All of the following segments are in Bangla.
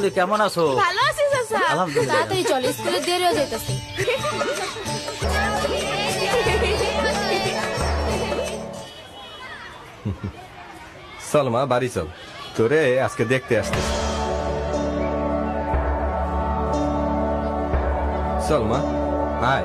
তুলি কেমন আছো ভালো আছি চাচা তাড়াতাড়ি চল স্কুলে দেরি হয়ে যাইতাছে চল বাড়ি চল তোরে আজকে দেখতে আসতে চল মা আয়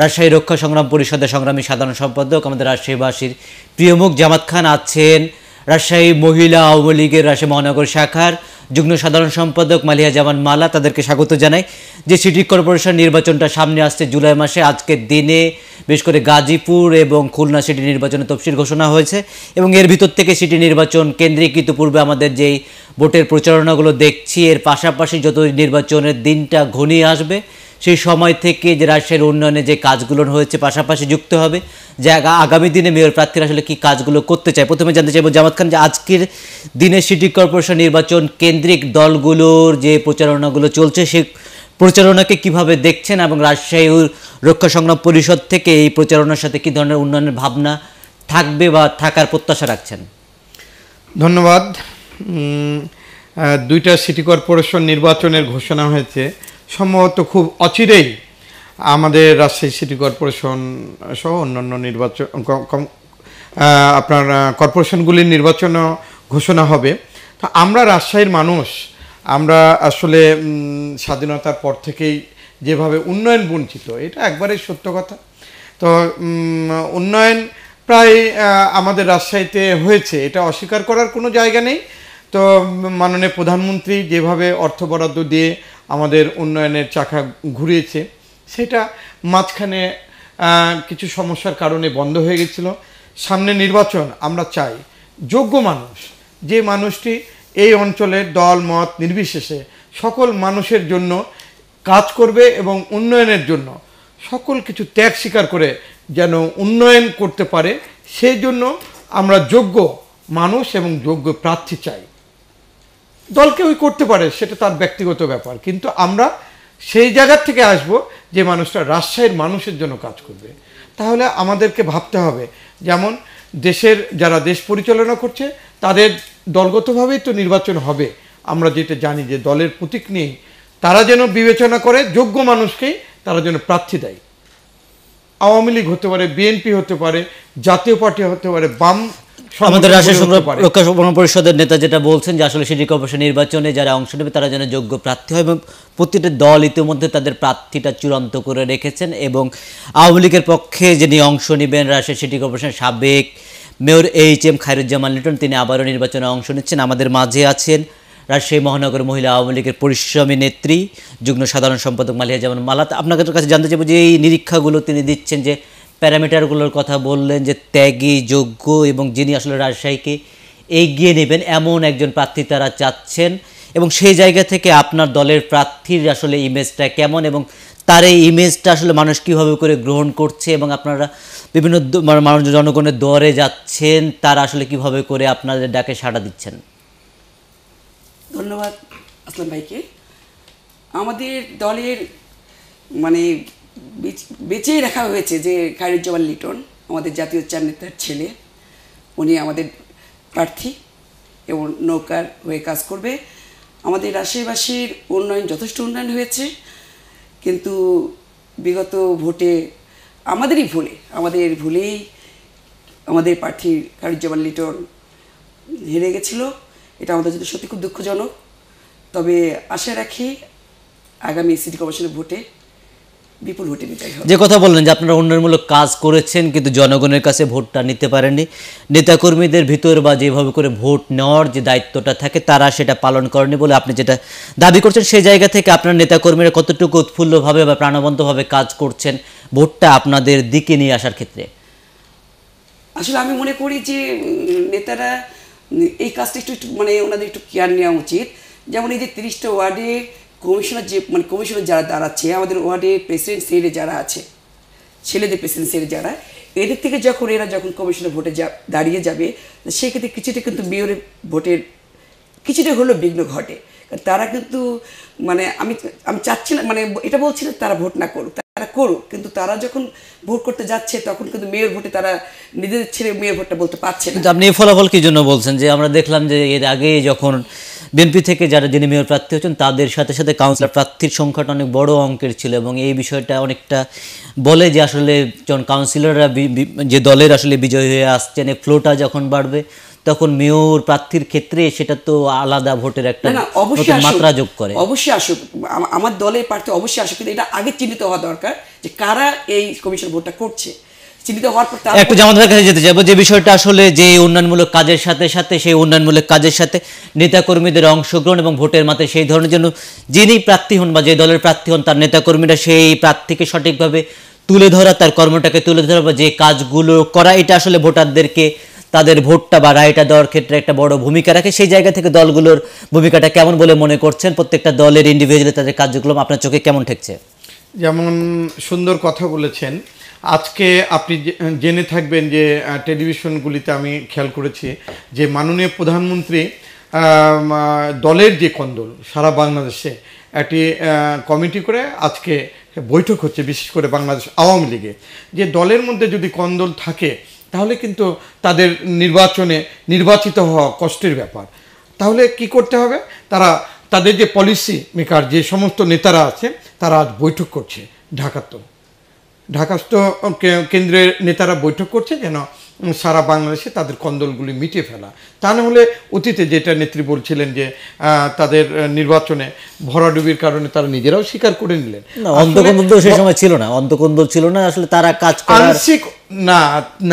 রাজশাহী রক্ষা সংগ্রাম পরিষদের সংগ্রামী সাধারণ সম্পাদক আমাদের রাজশাহীবাসীর প্রিয়মুখ জামাত খান আছেন রাজশাহী মহিলা আওয়ামী লীগের রাজশাহী মহানগর শাখার যুগ্ম সাধারণ সম্পাদক মালিয়া জামান মালা তাদেরকে স্বাগত জানাই যে সিটি কর্পোরেশন নির্বাচনটা সামনে আসছে জুলাই মাসে আজকের দিনে বিশেষ করে গাজীপুর এবং খুলনা সিটি নির্বাচনে তফসিল ঘোষণা হয়েছে এবং এর ভিতর থেকে সিটি নির্বাচন কেন্দ্রীকৃত পূর্বে আমাদের যেই ভোটের প্রচারণাগুলো দেখছি এর পাশাপাশি যত নির্বাচনের দিনটা ঘনিয়ে আসবে সেই সময় থেকে যে রাজশাহীর উন্নয়নে যে কাজগুলো হয়েছে পাশাপাশি যুক্ত হবে যে আগামী দিনে মেয়র প্রার্থীরা আসলে কী কাজগুলো করতে চায় প্রথমে জানতে চাইব জামাত খান যে আজকের দিনে সিটি কর্পোরেশন নির্বাচন কেন্দ্রিক দলগুলোর যে প্রচারণাগুলো চলছে সে প্রচারণাকে কিভাবে দেখছেন এবং রাজশাহী রক্ষা সংগ্রাম পরিষদ থেকে এই প্রচারণার সাথে কী ধরনের উন্নয়নের ভাবনা থাকবে বা থাকার প্রত্যাশা রাখছেন ধন্যবাদ দুইটা সিটি কর্পোরেশন নির্বাচনের ঘোষণা হয়েছে সম্ভবত খুব অচিরেই আমাদের রাজশাহী সিটি কর্পোরেশন সহ অন্যান্য নির্বাচন আপনার কর্পোরেশনগুলির নির্বাচন ঘোষণা হবে তো আমরা রাজশাহীর মানুষ আমরা আসলে স্বাধীনতার পর থেকেই যেভাবে উন্নয়ন বঞ্চিত এটা একবারে সত্য কথা তো উন্নয়ন প্রায় আমাদের রাজশাহীতে হয়েছে এটা অস্বীকার করার কোনো জায়গা নেই তো মাননীয় প্রধানমন্ত্রী যেভাবে অর্থ বরাদ্দ দিয়ে আমাদের উন্নয়নের চাকা ঘুরিয়েছে সেটা মাঝখানে কিছু সমস্যার কারণে বন্ধ হয়ে গেছিল সামনে নির্বাচন আমরা চাই যোগ্য মানুষ যে মানুষটি এই অঞ্চলের দল মত নির্বিশেষে সকল মানুষের জন্য কাজ করবে এবং উন্নয়নের জন্য সকল কিছু ত্যাগ স্বীকার করে যেন উন্নয়ন করতে পারে সেই জন্য আমরা যোগ্য মানুষ এবং যোগ্য প্রার্থী চাই দলকে ওই করতে পারে সেটা তার ব্যক্তিগত ব্যাপার কিন্তু আমরা সেই জায়গার থেকে আসব যে মানুষটা রাজশাহীর মানুষের জন্য কাজ করবে তাহলে আমাদেরকে ভাবতে হবে যেমন দেশের যারা দেশ পরিচালনা করছে তাদের দলগতভাবেই তো নির্বাচন হবে আমরা যেটা জানি যে দলের প্রতীক নিয়েই তারা যেন বিবেচনা করে যোগ্য মানুষকেই তারা যেন প্রার্থী দেয় আওয়ামী লীগ হতে পারে বিএনপি হতে পারে জাতীয় পার্টি হতে পারে বাম আমাদের রাষ্ট্রীয় রক্ষা পরিষদের নেতা যেটা বলছেন যে আসলে সিটি কর্পোরেশন নির্বাচনে যারা অংশ নেবে তারা যেন যোগ্য প্রার্থী হয় এবং প্রতিটি দল ইতিমধ্যে তাদের প্রার্থীটা চূড়ান্ত করে রেখেছেন এবং আওয়ামী লীগের পক্ষে যিনি অংশ নেবেন রাজশাহী সিটি কর্পোরেশনের সাবেক mayor H M Khairuzzaman Liton তিনি আবারও নির্বাচনে অংশ নিচ্ছেন আমাদের মাঝে আছেন রাজশাহী মহানগর মহিলা আওয়ামী লীগের পরিশ্রমী নেত্রী যুগ্ম সাধারণ সম্পাদক মালিয়া জামান মালাত আপনাদের কাছে জানতে চাইব যে এই নিরীক্ষাগুলো তিনি দিচ্ছেন যে প্যারামিটারগুলোর কথা বললেন যে ত্যাগী যোগ্য এবং যিনি আসলে রাজশাহীকে এগিয়ে নেবেন এমন একজন প্রার্থী তারা চাচ্ছেন এবং সেই জায়গা থেকে আপনার দলের প্রার্থীর আসলে ইমেজটা কেমন এবং তার এই ইমেজটা আসলে মানুষ কীভাবে করে গ্রহণ করছে এবং আপনারা বিভিন্ন মানে মানুষ জনগণের দরে যাচ্ছেন তারা আসলে কিভাবে করে আপনাদের ডাকে সাড়া দিচ্ছেন ধন্যবাদ আসলাম ভাইকে আমাদের দলের মানে বেঁচেই রাখা হয়েছে যে খায়রুজ্জামান লিটন আমাদের জাতীয় চার নেতার ছেলে উনি আমাদের প্রার্থী এবং নৌকার হয়ে কাজ করবে আমাদের আশেপাশের উন্নয়ন যথেষ্ট উন্নয়ন হয়েছে কিন্তু বিগত ভোটে আমাদেরই ভুলে আমাদের ভুলেই আমাদের প্রার্থী কারুজ্জামান লিটন হেরে গেছিল এটা আমাদের জন্য সত্যি খুব দুঃখজনক তবে আশা রাখি আগামী সিটি কমিশনের ভোটে বিপুল ভোটে বিজয় হবে যে কথা বললেন যে আপনারা উন্নয়নমূলক কাজ করেছেন কিন্তু জনগণের কাছে ভোটটা নিতে পারেননি নেতাকর্মীদের ভিতর বা যেভাবে করে ভোট নেওয়ার যে দায়িত্বটা থাকে তারা সেটা পালন করেনি বলে আপনি যেটা দাবি করছেন সেই জায়গা থেকে আপনার নেতাকর্মীরা কতটুকু উৎফুল্লভাবে বা প্রাণবন্তভাবে কাজ করছেন ভোটটা আপনাদের দিকে নিয়ে আসার ক্ষেত্রে আসলে আমি মনে করি যে নেতারা এই কাজটা একটু মানে ওনাদের একটু কেয়ার নেওয়া উচিত যেমন এই যে তিরিশটা ওয়ার্ডে কমিশনার যে মানে কমিশনার যারা দাঁড়াচ্ছে আমাদের ওয়ার্ডে প্রেসিডেন্ট সেটে যারা আছে ছেলেদের প্রেসিডেন্ট সেটে যারা এদের থেকে যখন এরা যখন কমিশনের ভোটে যা দাঁড়িয়ে যাবে সেক্ষেত্রে কিছুটা কিন্তু মেয়রের ভোটের কিছুটা হলেও বিঘ্ন ঘটে তারা কিন্তু মানে আমি আমি চাচ্ছি না মানে এটা বলছি না তারা ভোট না করুক তারা করুক কিন্তু তারা যখন ভোট করতে যাচ্ছে তখন কিন্তু মেয়র ভোটে তারা নিজেদের ছেলে মেয়র ভোটটা বলতে পারছে না আপনি ফলাফল কি জন্য বলছেন যে আমরা দেখলাম যে এর আগে যখন বিএনপি থেকে যারা যিনি মেয়র প্রার্থী হচ্ছেন তাদের সাথে সাথে কাউন্সিলর প্রার্থীর সংখ্যাটা অনেক বড় অঙ্কের ছিল এবং এই বিষয়টা অনেকটা বলে যে আসলে যখন কাউন্সিলররা যে দলের আসলে বিজয়ী হয়ে আসছেন এই ফ্লোটা যখন বাড়বে তখন মেয়র প্রার্থীর ক্ষেত্রে সেটা তো আলাদা ভোটের একটা অবশ্যই মাত্রা যোগ করে অবশ্যই আসুক আমার দলের প্রার্থী অবশ্যই আসুক কিন্তু এটা আগে চিহ্নিত হওয়া দরকার যে কারা এই কমিশন ভোটটা করছে একটু জামাতের কাছে যেতে যাবো যে বিষয়টা আসলে যে উন্নয়নমূলক কাজের সাথে সাথে সেই উন্নয়নমূলক কাজের সাথে নেতাকর্মীদের অংশগ্রহণ এবং ভোটের মাতে সেই ধরনের জন্য যিনি প্রার্থী হন বা যে দলের প্রার্থী হন তার নেতাকর্মীরা সেই প্রার্থীকে সঠিকভাবে তুলে ধরা তার কর্মটাকে তুলে ধরা বা যে কাজগুলো করা এটা আসলে ভোটারদেরকে তাদের ভোটটা বা রায়টা দেওয়ার ক্ষেত্রে একটা বড় ভূমিকা রাখে সেই জায়গা থেকে দলগুলোর ভূমিকাটা কেমন বলে মনে করছেন প্রত্যেকটা দলের ইন্ডিভিজুয়ালি তাদের কাজগুলো আপনার চোখে কেমন ঠেকছে যেমন সুন্দর কথা বলেছেন আজকে আপনি জেনে থাকবেন যে টেলিভিশনগুলিতে আমি খেয়াল করেছি যে মাননীয় প্রধানমন্ত্রী দলের যে কন্দল সারা বাংলাদেশে একটি কমিটি করে আজকে বৈঠক হচ্ছে বিশেষ করে বাংলাদেশ আওয়ামী লীগে যে দলের মধ্যে যদি কন্দল থাকে তাহলে কিন্তু তাদের নির্বাচনে নির্বাচিত হওয়া কষ্টের ব্যাপার তাহলে কি করতে হবে তারা তাদের যে পলিসি মেকার যে সমস্ত নেতারা আছে তারা আজ বৈঠক করছে ঢাকাতেও ঢাকাস্থ কেন্দ্রের নেতারা বৈঠক করছে যেন সারা বাংলাদেশে তাদের কন্দলগুলি মিটিয়ে ফেলা তা না হলে অতীতে যেটা নেত্রী বলছিলেন যে তাদের নির্বাচনে ভরাডুবির কারণে তারা নিজেরাও স্বীকার করে নিলেন অন্ধকন্দল সেই সময় ছিল না অন্ধকন্দল ছিল না আসলে তারা কাজ আংশিক না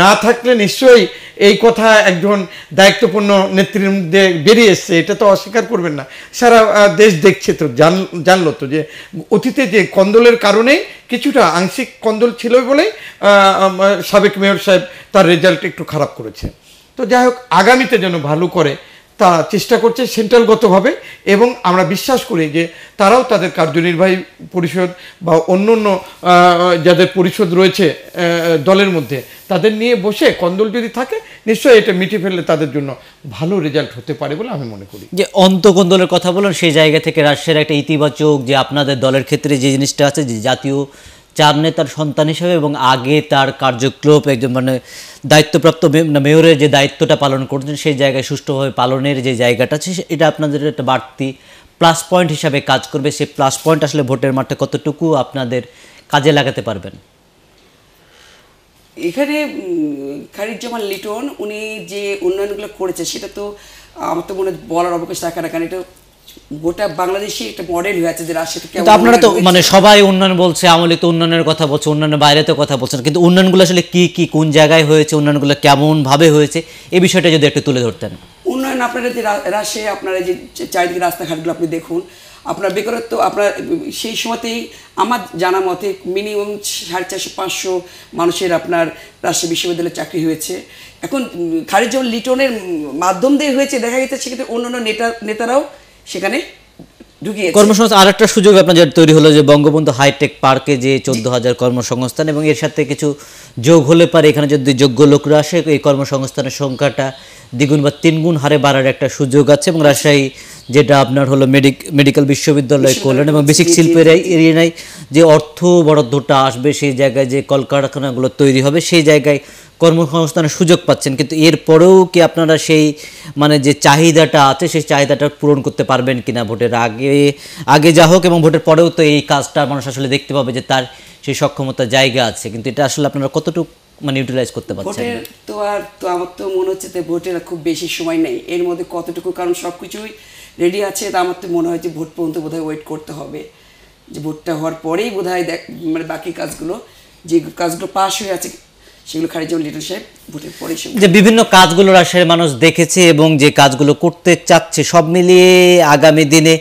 না থাকলে নিশ্চয়ই এই কথা একজন দায়িত্বপূর্ণ নেত্রীর মধ্যে বেরিয়ে এসছে এটা তো অস্বীকার করবেন না সারা দেশ দেখছে তো জান জানলো তো যে অতীতে যে কন্দলের কারণে কিছুটা আংশিক কন্দল ছিল বলেই সাবেক মেয়র সাহেব তার রেজাল্ট একটু খারাপ করেছে তো যাই হোক আগামীতে যেন ভালো করে তারা চেষ্টা করছে সেন্ট্রালগতভাবে এবং আমরা বিশ্বাস করি যে তারাও তাদের কার্যনির্বাহী পরিষদ বা অন্য অন্য যাদের পরিষদ রয়েছে দলের মধ্যে তাদের নিয়ে বসে কন্দল যদি থাকে নিশ্চয়ই এটা মিটিয়ে ফেললে তাদের জন্য ভালো রেজাল্ট হতে পারে বলে আমি মনে করি যে অন্তকন্দলের কথা বলুন সেই জায়গা থেকে রাশিয়ার একটা ইতিবাচক যে আপনাদের দলের ক্ষেত্রে যে জিনিসটা আছে যে জাতীয় চামনে তার সন্তান হিসেবে এবং আগে তার কার্যক্রম একজন মানে দায়িত্বপ্রাপ্ত মানে মেয়রের যে দায়িত্বটা পালন করছেন সেই জায়গায় সুষ্ঠুভাবে পালনের যে জায়গাটা আছে এটা আপনাদের একটা বাড়তি প্লাস পয়েন্ট হিসাবে কাজ করবে সেই প্লাস পয়েন্ট আসলে ভোটের মাঠে কতটুকু আপনাদের কাজে লাগাতে পারবেন এখানে খারিজ্জামান লিটন উনি যে উন্নয়নগুলো করেছে সেটা তো আমার তো মনে বলার অবকাশ থাকে না কারণ এটা গোটা বাংলাদেশে একটা মডেল হয়ে আছে যে রাশিয়াতে আপনারা তো মানে সবাই উন্নয়ন বলছে আমলে তো উন্নয়নের কথা বলছে উন্নয়নের বাইরে তো কথা বলছেন কিন্তু উন্নয়নগুলো আসলে কি কি কোন জায়গায় হয়েছে উন্নয়নগুলো কেমন ভাবে হয়েছে এই বিষয়টা যদি একটু তুলে ধরতেন উন্নয়ন আপনারা যে আপনারা যে চারিদিকে রাস্তাঘাটগুলো আপনি দেখুন আপনার বেকারত্ব আপনার সেই সময়তেই আমার জানা মতে মিনিমাম সাড়ে চারশো পাঁচশো মানুষের আপনার রাজশাহী বিশ্ববিদ্যালয়ে চাকরি হয়েছে এখন খারিজুল লিটনের মাধ্যম দিয়ে হয়েছে দেখা গেছে সেক্ষেত্রে অন্যান্য নেতা নেতারাও সেখানে কর্মসংস্থান তৈরি হলো যে বঙ্গবন্ধু হাইটেক পার্কে যে চোদ্দ হাজার কর্মসংস্থান এবং এর সাথে কিছু যোগ হলে পারে এখানে যদি যোগ্য লোকরা আসে এই কর্মসংস্থানের সংখ্যাটা দ্বিগুণ বা তিনগুণ হারে বাড়ার একটা সুযোগ আছে এবং রাজশাহী যেটা আপনার হলো মেডিকেল বিশ্ববিদ্যালয় করলেন এবং বেসিক শিল্পের এরিয়ায় যে অর্থ বরাদ্দটা আসবে সেই জায়গায় যে কলকারখানাগুলো তৈরি হবে সেই জায়গায় কর্মসংস্থানের সুযোগ পাচ্ছেন কিন্তু এরপরেও কি আপনারা সেই মানে যে চাহিদাটা আছে সেই চাহিদাটা পূরণ করতে পারবেন কিনা ভোটের আগে আগে যা হোক এবং ভোটের পরেও তো এই কাজটা মানুষ আসলে দেখতে পাবে যে তার সেই সক্ষমতা জায়গা আছে কিন্তু এটা আসলে আপনারা কতটুকু মানে ইউটিলাইজ করতে পারছেন ভোটের তো আর তো আমার তো মনে হচ্ছে যে ভোটের খুব বেশি সময় নেই এর মধ্যে কতটুকু কারণ সব কিছুই রেডি আছে তা আমার তো মনে হয় যে ভোট পর্যন্ত বোধহয় ওয়েট করতে হবে যে ভোটটা হওয়ার পরেই বোধহয় দেখ মানে বাকি কাজগুলো যে কাজগুলো পাস হয়ে আছে সেগুলো খারিজ যেমন লিটল ভোটের পরে যে বিভিন্ন কাজগুলো রাজশাহীর মানুষ দেখেছে এবং যে কাজগুলো করতে চাচ্ছে সব মিলিয়ে আগামী দিনে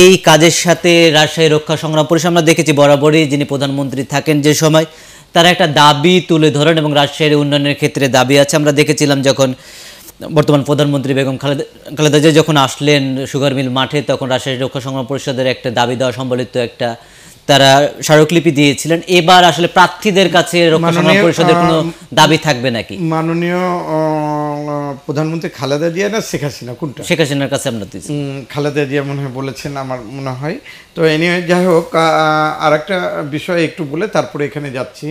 এই কাজের সাথে রাজশাহী রক্ষা সংগ্রাম পরিষদ আমরা দেখেছি বরাবরই যিনি প্রধানমন্ত্রী থাকেন যে সময় তারা একটা দাবি তুলে ধরেন এবং রাজশাহীর উন্নয়নের ক্ষেত্রে দাবি আছে আমরা দেখেছিলাম যখন বর্তমান প্রধানমন্ত্রী বেগম খালেদা খালেদা জিয়া যখন আসলেন সুগার মিল মাঠে তখন রাজশাহী রক্ষা সংগ্রাম পরিষদের একটা দাবি দেওয়া সম্বলিত একটা তারা স্মারকলিপি দিয়েছিলেন এবার আসলে প্রার্থীদের কাছে পরিষদের কোনো দাবি থাকবে নাকি মাননীয় প্রধানমন্ত্রী খালেদা জিয়া না শেখ হাসিনা কোনটা শেখ হাসিনার কাছে আমরা দিয়েছি খালেদা জিয়া মনে হয় বলেছেন আমার মনে হয় তো এনি যাই হোক আর একটা বিষয় একটু বলে তারপরে এখানে যাচ্ছি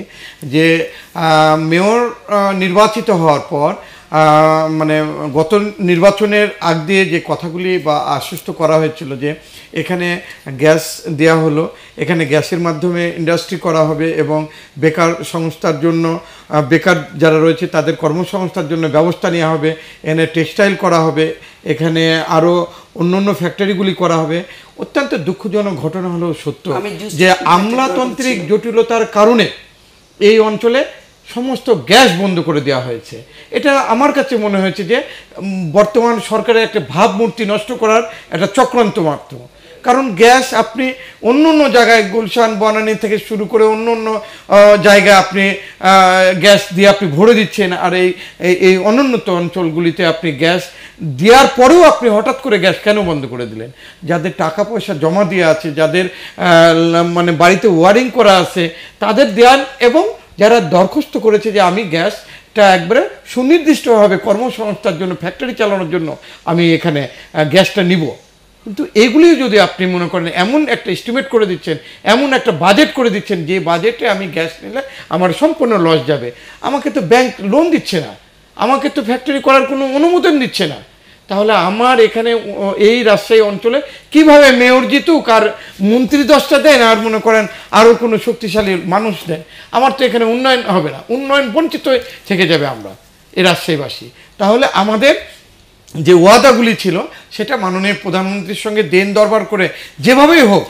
যে মেয়র নির্বাচিত হওয়ার পর মানে গত নির্বাচনের আগ দিয়ে যে কথাগুলি বা আশ্বস্ত করা হয়েছিল যে এখানে গ্যাস দেয়া হলো এখানে গ্যাসের মাধ্যমে ইন্ডাস্ট্রি করা হবে এবং বেকার সংস্থার জন্য বেকার যারা রয়েছে তাদের কর্মসংস্থার জন্য ব্যবস্থা নেওয়া হবে এখানে টেক্সটাইল করা হবে এখানে আরও অন্য অন্য ফ্যাক্টরিগুলি করা হবে অত্যন্ত দুঃখজনক ঘটনা হলো সত্য যে আমলাতান্ত্রিক জটিলতার কারণে এই অঞ্চলে সমস্ত গ্যাস বন্ধ করে দেওয়া হয়েছে এটা আমার কাছে মনে হয়েছে যে বর্তমান সরকারের একটা ভাবমূর্তি নষ্ট করার একটা চক্রান্ত মাত্র কারণ গ্যাস আপনি অন্য অন্য জায়গায় গুলশান বনানি থেকে শুরু করে অন্য অন্য জায়গায় আপনি গ্যাস দিয়ে আপনি ভরে দিচ্ছেন আর এই এই অনুন্নত অঞ্চলগুলিতে আপনি গ্যাস দেওয়ার পরেও আপনি হঠাৎ করে গ্যাস কেন বন্ধ করে দিলেন যাদের টাকা পয়সা জমা দিয়ে আছে যাদের মানে বাড়িতে ওয়ারিং করা আছে তাদের দেয়ান এবং যারা দরখাস্ত করেছে যে আমি গ্যাসটা একবারে সুনির্দিষ্টভাবে কর্মসংস্থার জন্য ফ্যাক্টরি চালানোর জন্য আমি এখানে গ্যাসটা নিব কিন্তু এগুলিও যদি আপনি মনে করেন এমন একটা এস্টিমেট করে দিচ্ছেন এমন একটা বাজেট করে দিচ্ছেন যে বাজেটে আমি গ্যাস নিলে আমার সম্পূর্ণ লস যাবে আমাকে তো ব্যাংক লোন দিচ্ছে না আমাকে তো ফ্যাক্টরি করার কোনো অনুমোদন দিচ্ছে না তাহলে আমার এখানে এই রাজশাহী অঞ্চলে কিভাবে মেয়র জিতুক আর মন্ত্রী দশটা দেন আর মনে করেন আরও কোনো শক্তিশালী মানুষ দেন আমার তো এখানে উন্নয়ন হবে না উন্নয়ন বঞ্চিত থেকে যাবে আমরা এই রাজশাহীবাসী তাহলে আমাদের যে ওয়াদাগুলি ছিল সেটা মাননীয় প্রধানমন্ত্রীর সঙ্গে দেন দরবার করে যেভাবেই হোক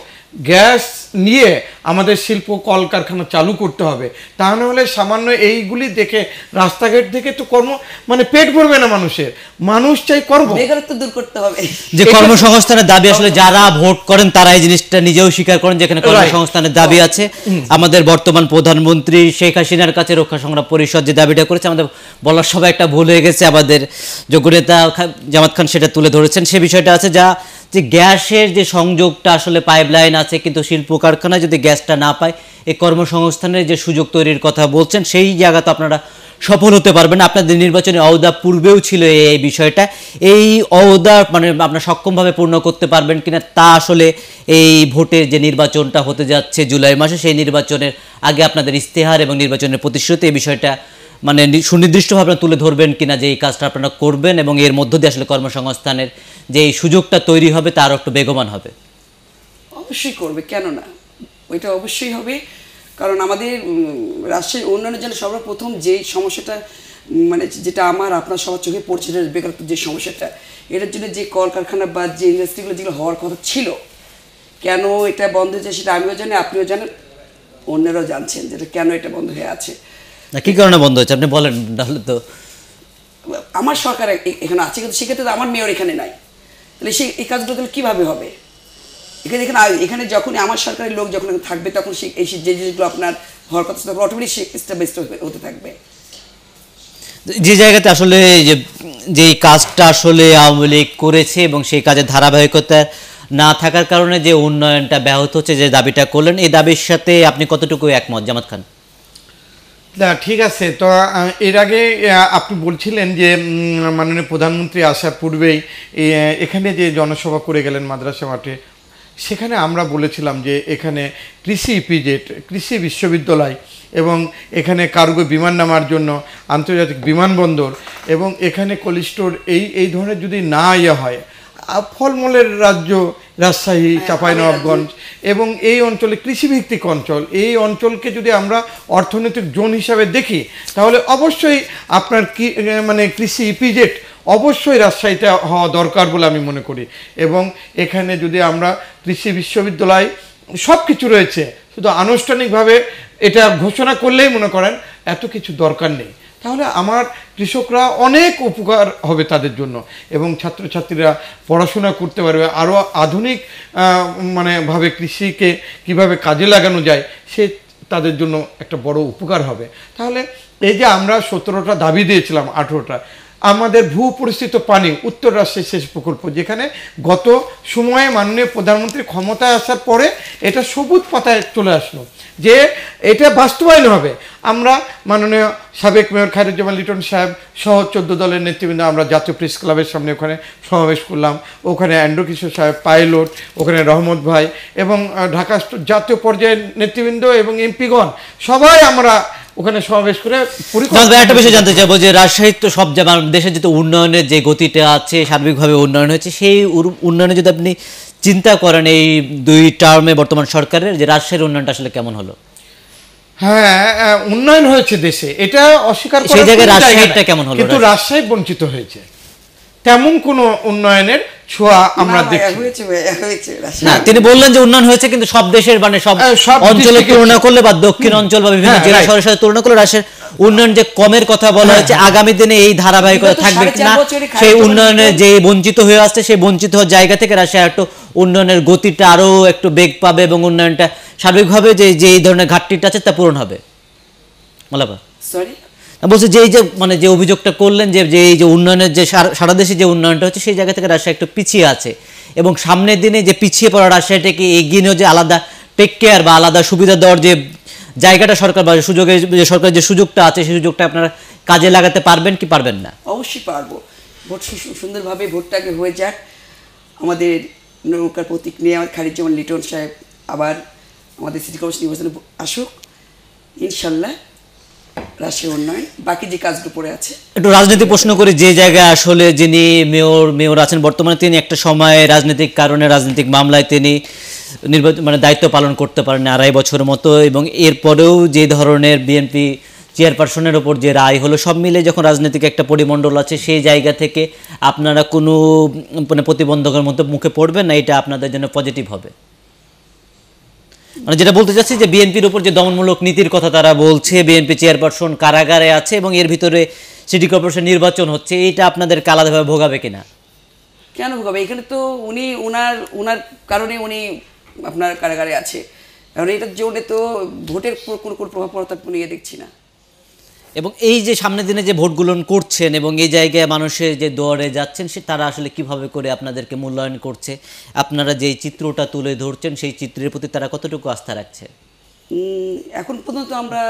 গ্যাস নিয়ে আমাদের শিল্প কলকারখানা চালু করতে হবে তা না হলে সামান্য এইগুলি দেখে রাস্তাঘাট থেকে তো কর্ম মানে পেট ভরবে না মানুষের মানুষ চাই কর্ম বেকারত্ব দূর করতে হবে যে কর্মসংস্থানের দাবি আসলে যারা ভোট করেন তারা এই জিনিসটা নিজেও স্বীকার করেন যেখানে কর্মসংস্থানের দাবি আছে আমাদের বর্তমান প্রধানমন্ত্রী শেখ হাসিনার কাছে রক্ষা সংগ্রাম পরিষদ যে দাবিটা করেছে আমাদের বলার সবাই একটা ভুল হয়ে গেছে আমাদের যোগ্য নেতা জামাত খান সেটা তুলে ধরেছেন সে বিষয়টা আছে যা যে গ্যাসের যে সংযোগটা আসলে পাইপ আছে কিন্তু শিল্প কলকারখানায় যদি গ্যাসটা না পায় এই কর্মসংস্থানের যে সুযোগ তৈরির কথা বলছেন সেই জায়গা তো আপনারা সফল হতে পারবেন আপনাদের নির্বাচনে অহদা পূর্বেও ছিল এই বিষয়টা এই অহদা মানে আপনার সক্ষমভাবে পূর্ণ করতে পারবেন কিনা তা আসলে এই ভোটের যে নির্বাচনটা হতে যাচ্ছে জুলাই মাসে সেই নির্বাচনের আগে আপনাদের ইস্তেহার এবং নির্বাচনের প্রতিশ্রুতি এই বিষয়টা মানে সুনির্দিষ্টভাবে তুলে ধরবেন কিনা যে এই কাজটা আপনারা করবেন এবং এর মধ্য দিয়ে আসলে কর্মসংস্থানের যে এই সুযোগটা তৈরি হবে তার একটু বেগমান হবে অবশ্যই করবে কেন না ওইটা অবশ্যই হবে কারণ আমাদের রাষ্ট্রের অন্যান্য জন্য সর্বপ্রথম যে সমস্যাটা মানে যেটা আমার আপনার সবার চোখে পড়ছে বেকারত্ব যে সমস্যাটা এটার জন্য যে কলকারখানা বা যে ইন্ডাস্ট্রিগুলো যেগুলো হওয়ার কথা ছিল কেন এটা বন্ধ হয়েছে সেটা আমিও জানি আপনিও জানেন অন্যরাও জানছেন যেটা কেন এটা বন্ধ হয়ে আছে কি কারণে বন্ধ হয়েছে আপনি বলেন তাহলে তো আমার সরকার এখানে আছে কিন্তু সেক্ষেত্রে আমার মেয়র এখানে নাই তাহলে সেই এই কাজগুলো তাহলে কীভাবে হবে এখানে এখানে এখানে যখনই আমার সরকারের লোক যখন থাকবে তখন সে এই যে জিনিসগুলো আপনার হওয়ার কথা তখন অটোমেটিক সে স্টেপ বাই স্টেপ হতে থাকবে যে জায়গাতে আসলে যে যেই কাজটা আসলে আওয়ামী লীগ করেছে এবং সেই কাজের ধারাবাহিকতা না থাকার কারণে যে উন্নয়নটা ব্যাহত হচ্ছে যে দাবিটা করলেন এই দাবির সাথে আপনি কতটুকু একমত জামাত খান না ঠিক আছে তো এর আগে আপনি বলছিলেন যে মাননীয় প্রধানমন্ত্রী আসার পূর্বেই এখানে যে জনসভা করে গেলেন মাদ্রাসা মাঠে সেখানে আমরা বলেছিলাম যে এখানে কৃষি ইপিজেট কৃষি বিশ্ববিদ্যালয় এবং এখানে কার্গো বিমান নামার জন্য আন্তর্জাতিক বিমানবন্দর এবং এখানে কোল্ড এই এই ধরনের যদি না ইয়ে হয় ফলমূলের রাজ্য রাজশাহী হ্যাঁ, চাঁপাইনবাবগঞ্জ এবং এই অঞ্চলে কৃষিভিত্তিক অঞ্চল এই অঞ্চলকে যদি আমরা অর্থনৈতিক জোন হিসাবে দেখি তাহলে অবশ্যই আপনার কি মানে কৃষি ইপিজেট অবশ্যই রাজশাহীটা হওয়া দরকার বলে আমি মনে করি এবং এখানে যদি আমরা কৃষি বিশ্ববিদ্যালয় সব কিছু রয়েছে শুধু আনুষ্ঠানিকভাবে এটা ঘোষণা করলেই মনে করেন এত কিছু দরকার নেই তাহলে আমার কৃষকরা অনেক উপকার হবে তাদের জন্য এবং ছাত্রছাত্রীরা পড়াশোনা করতে পারবে আরও আধুনিক মানে ভাবে কৃষিকে কিভাবে কাজে লাগানো যায় সে তাদের জন্য একটা বড় উপকার হবে তাহলে এই যে আমরা সতেরোটা দাবি দিয়েছিলাম আঠেরোটা আমাদের ভূ পরিস্থিত পানি উত্তর রাজশাহী সেচ প্রকল্প যেখানে গত সময়ে মাননীয় প্রধানমন্ত্রী ক্ষমতায় আসার পরে এটা সবুজ পাতায় চলে আসলো যে এটা বাস্তবায়ন হবে আমরা মাননীয় সাবেক মেয়র খায়রুজ্জামান লিটন সাহেব সহ চোদ্দ দলের নেতৃবৃন্দ আমরা জাতীয় প্রেস ক্লাবের সামনে ওখানে সমাবেশ করলাম ওখানে অ্যান্ড্রু কিশোর সাহেব পাইলট ওখানে রহমত ভাই এবং ঢাকা জাতীয় পর্যায়ের নেতৃবৃন্দ এবং এমপিগণ সবাই আমরা ওখানে সমাবেশ করে একটা বিষয় জানতে চাইবো যে রাজশাহীর তো সব দেশের যে উন্নয়নের যে গতিটা আছে সার্বিকভাবে উন্নয়ন হয়েছে সেই উন্নয়নে যদি আপনি চিন্তা করেন এই দুই টার্মে বর্তমান সরকারের যে রাজশাহীর উন্নয়নটা আসলে কেমন হলো হ্যাঁ উন্নয়ন হয়েছে দেশে এটা অস্বীকার সেই জায়গায় রাজশাহীটা কেমন হলো কিন্তু রাজশাহী বঞ্চিত হয়েছে তেমন কোনো উন্নয়নের ছোঁয়া আমরা দেখি না তিনি বললেন যে উন্নয়ন হয়েছে কিন্তু সব দেশের মানে সব হ্যাঁ, অঞ্চলে তুলনা করলে বা দক্ষিণ অঞ্চল বা বিভিন্ন হ্যাঁ, জেলা তুলনা করলে রাশের উন্নয়ন যে কমের কথা বলা হ্যাঁ। হয়েছে আগামী দিনে এই ধারাবাহিকতা থাকবে না সেই উন্নয়নে যে বঞ্চিত হয়ে আসছে সেই বঞ্চিত হওয়ার জায়গা থেকে রাশিয়া একটু উন্নয়নের গতিটা আরো একটু বেগ পাবে এবং উন্নয়নটা সার্বিকভাবে যে যে এই ধরনের ঘাটতিটা আছে তা পূরণ হবে সরি বলছে যে এই যে মানে যে অভিযোগটা করলেন যে যে এই যে উন্নয়নের যে সারা দেশে যে উন্নয়নটা হচ্ছে সেই জায়গা থেকে রাশিয়া একটু পিছিয়ে আছে এবং সামনের দিনে যে পিছিয়ে পড়া রাজশাহীটাকে এগিয়ে নিয়ে যে আলাদা টেক কেয়ার বা আলাদা সুবিধা দেওয়ার যে জায়গাটা সরকার বা সুযোগে যে সরকারের যে সুযোগটা আছে সেই সুযোগটা আপনারা কাজে লাগাতে পারবেন কি পারবেন না অবশ্যই পারবো ভোট সুন্দরভাবে ভোটটাকে হয়ে যাক আমাদের নৌকার প্রতিক্রিয়া খারিজ যেমন লিটন সাহেব আবার আমাদের সিটি কাউন্সিল নির্বাচনে আসুক ইনশাল্লাহ রাশি উন্নয়ন বাকি যে কাজগুলো পড়ে আছে একটু রাজনীতি প্রশ্ন করি যে জায়গায় আসলে যিনি মেয়র মেয়র আছেন বর্তমানে তিনি একটা সময়ে রাজনৈতিক কারণে রাজনৈতিক মামলায় তিনি নির্বাচন মানে দায়িত্ব পালন করতে পারেন আড়াই বছর মতো এবং এরপরেও যে ধরনের বিএনপি চেয়ারপারসনের ওপর যে রায় হলো সব মিলে যখন রাজনৈতিক একটা পরিমণ্ডল আছে সেই জায়গা থেকে আপনারা কোনো মানে প্রতিবন্ধকের মধ্যে মুখে পড়বেন না এটা আপনাদের জন্য পজিটিভ হবে মানে যেটা বলতে চাচ্ছি যে বিএনপির উপর যে দমনমূলক নীতির কথা তারা বলছে বিএনপি চেয়ারপারসন কারাগারে আছে এবং এর ভিতরে সিটি কর্পোরেশন নির্বাচন হচ্ছে এটা আপনাদেরকে আলাদাভাবে ভোগাবে কিনা কেন ভোগাবে এখানে তো উনি ওনার ওনার কারণে উনি আপনার কারাগারে আছে কারণ এটার জন্য তো ভোটের কোনো কোনো প্রভাব পড়া তার ইয়ে দেখছি না এবং এই যে সামনের দিনে যে ভোটগুলো করছেন এবং এই জায়গায় মানুষের যে দোয়ারে যাচ্ছেন সে তারা আসলে কিভাবে করে আপনাদেরকে মূল্যায়ন করছে আপনারা যে চিত্রটা তুলে ধরছেন সেই চিত্রের প্রতি তারা কতটুকু আস্থা রাখছে এখন পর্যন্ত আমরা